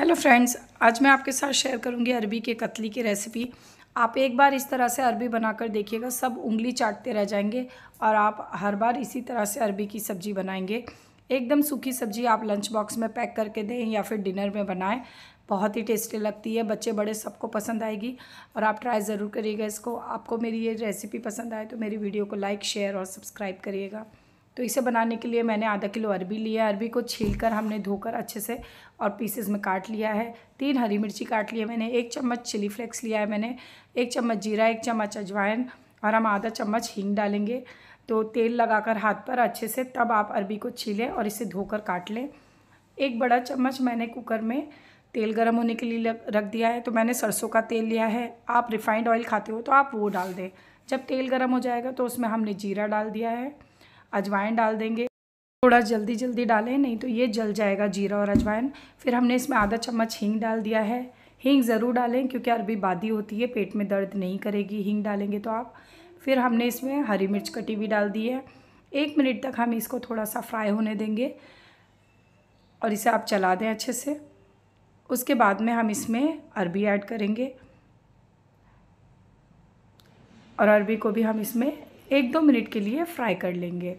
hello friends आज मैं आपके साथ शेयर करूंगी अरबी के कतली की रेसिपी आप एक बार इस तरह से अरबी बनाकर देखिएगा सब उंगली चाटते रह जाएंगे और आप हर बार इसी तरह से अरबी की सब्ज़ी बनाएंगे एकदम सूखी सब्ज़ी आप लंच बॉक्स में पैक करके दें या फिर डिनर में बनाएं बहुत ही टेस्टी लगती है बच्चे बड़े सबको पसंद आएगी और आप ट्राई ज़रूर करिएगा इसको आपको मेरी ये रेसिपी पसंद आए तो मेरी वीडियो को लाइक शेयर और सब्सक्राइब करिएगा तो इसे बनाने के लिए मैंने आधा किलो अरबी लिया है अरबी को छील कर हमने धोकर अच्छे से और पीसेस में काट लिया है तीन हरी मिर्ची काट लिया मैंने एक चम्मच चिली फ्लेक्स लिया है मैंने एक चम्मच जीरा एक चम्मच अजवाइन और हम आधा चम्मच हींग डालेंगे तो तेल लगाकर हाथ पर अच्छे से तब आप अरबी को छीलें और इसे धोकर काट लें एक बड़ा चम्मच मैंने कुकर में तेल गर्म होने के लिए रख दिया है तो मैंने सरसों का तेल लिया है आप रिफाइंड ऑयल खाते हो तो आप वो डाल दें जब तेल गर्म हो जाएगा तो उसमें हमने जीरा डाल दिया है अजवाइन डाल देंगे थोड़ा जल्दी जल्दी डालें नहीं तो ये जल जाएगा जीरा और अजवाइन फिर हमने इसमें आधा चम्मच हींग डाल दिया है हींग ज़रूर डालें क्योंकि अरबी बादी होती है पेट में दर्द नहीं करेगी हींग डालेंगे तो आप फिर हमने इसमें हरी मिर्च कटी हुई डाल दी है एक मिनट तक हम इसको थोड़ा सा फ्राई होने देंगे और इसे आप चला दें अच्छे से उसके बाद में हम इसमें अरबी ऐड करेंगे और अरबी को भी हम इसमें एक दो मिनट के लिए फ्राई कर लेंगे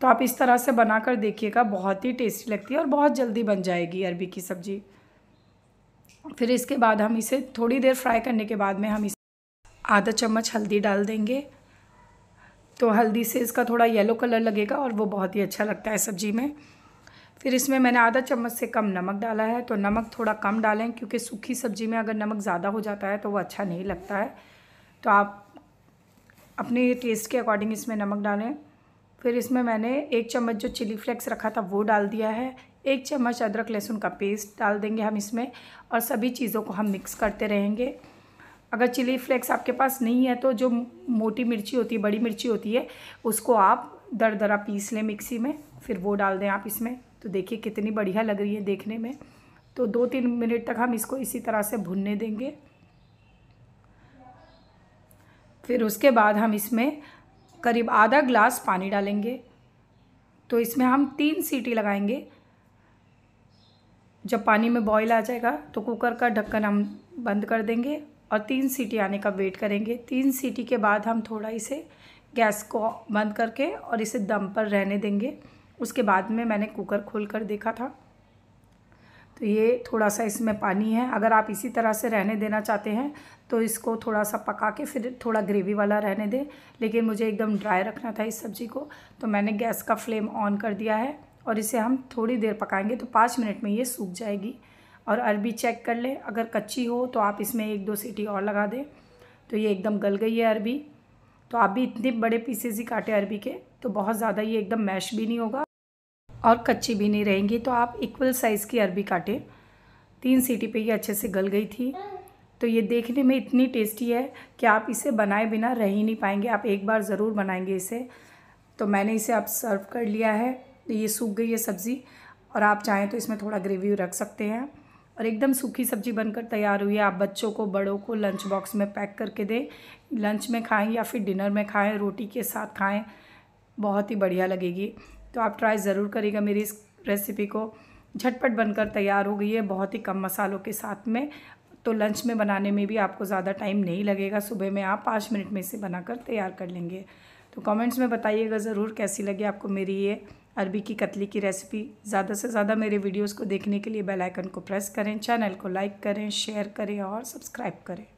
तो आप इस तरह से बना कर देखिएगा बहुत ही टेस्टी लगती है और बहुत जल्दी बन जाएगी अरबी की सब्ज़ी फिर इसके बाद हम इसे थोड़ी देर फ्राई करने के बाद में हम इसे आधा चम्मच हल्दी डाल देंगे तो हल्दी से इसका थोड़ा येलो कलर लगेगा और वो बहुत ही अच्छा लगता है सब्ज़ी में फिर इसमें मैंने आधा चम्मच से कम नमक डाला है तो नमक थोड़ा कम डालें क्योंकि सूखी सब्ज़ी में अगर नमक ज़्यादा हो जाता है तो वो अच्छा नहीं लगता है तो आप अपने टेस्ट के अकॉर्डिंग इसमें नमक डालें फिर इसमें मैंने एक चम्मच जो चिली फ्लेक्स रखा था वो डाल दिया है एक चम्मच अदरक लहसुन का पेस्ट डाल देंगे हम इसमें और सभी चीज़ों को हम मिक्स करते रहेंगे अगर चिली फ्लेक्स आपके पास नहीं है तो जो मोटी मिर्ची होती है बड़ी मिर्ची होती है उसको आप दर दरा पीस लें मिक्सी में फिर वो डाल दें आप इसमें तो देखिए कितनी बढ़िया लग रही है देखने में तो दो तीन मिनट तक हम इसको इसी तरह से भुनने देंगे फिर उसके बाद हम इसमें करीब आधा ग्लास पानी डालेंगे तो इसमें हम तीन सीटी लगाएंगे जब पानी में बॉईल आ जाएगा तो कुकर का ढक्कन हम बंद कर देंगे और तीन सीटी आने का वेट करेंगे तीन सीटी के बाद हम थोड़ा इसे गैस को बंद करके और इसे दम पर रहने देंगे उसके बाद में मैंने कुकर खोल कर देखा था तो ये थोड़ा सा इसमें पानी है अगर आप इसी तरह से रहने देना चाहते हैं तो इसको थोड़ा सा पका के फिर थोड़ा ग्रेवी वाला रहने दें लेकिन मुझे एकदम ड्राई रखना था इस सब्ज़ी को तो मैंने गैस का फ्लेम ऑन कर दिया है और इसे हम थोड़ी देर पकाएंगे तो पाँच मिनट में ये सूख जाएगी और अरबी चेक कर लें अगर कच्ची हो तो आप इसमें एक दो सीटी और लगा दें तो ये एकदम गल गई है अरबी तो आप भी इतने बड़े पीसेज ही काटे अरबी के तो बहुत ज़्यादा ये एकदम मैश भी नहीं होगा और कच्ची भी नहीं रहेंगी तो आप इक्वल साइज़ की अरबी काटें तीन सीटी पे ये अच्छे से गल गई थी तो ये देखने में इतनी टेस्टी है कि आप इसे बनाए बिना रह ही नहीं पाएंगे आप एक बार ज़रूर बनाएंगे इसे तो मैंने इसे अब सर्व कर लिया है ये सूख गई है सब्ज़ी और आप चाहें तो इसमें थोड़ा ग्रेवी रख सकते हैं और एकदम सूखी सब्जी बनकर तैयार हुई है आप बच्चों को बड़ों को लंच बॉक्स में पैक करके दें लंच में खाएं या फिर डिनर में खाएं रोटी के साथ खाएं बहुत ही बढ़िया लगेगी तो आप ट्राई ज़रूर करिएगा मेरी इस रेसिपी को झटपट बनकर तैयार हो गई है बहुत ही कम मसालों के साथ में तो लंच में बनाने में भी आपको ज़्यादा टाइम नहीं लगेगा सुबह में आप पाँच मिनट में इसे बनाकर तैयार कर लेंगे तो कमेंट्स में बताइएगा ज़रूर कैसी लगी आपको मेरी ये अरबी की कतली की रेसिपी ज़्यादा से ज़्यादा मेरे वीडियोस को देखने के लिए बेल आइकन को प्रेस करें चैनल को लाइक करें शेयर करें और सब्सक्राइब करें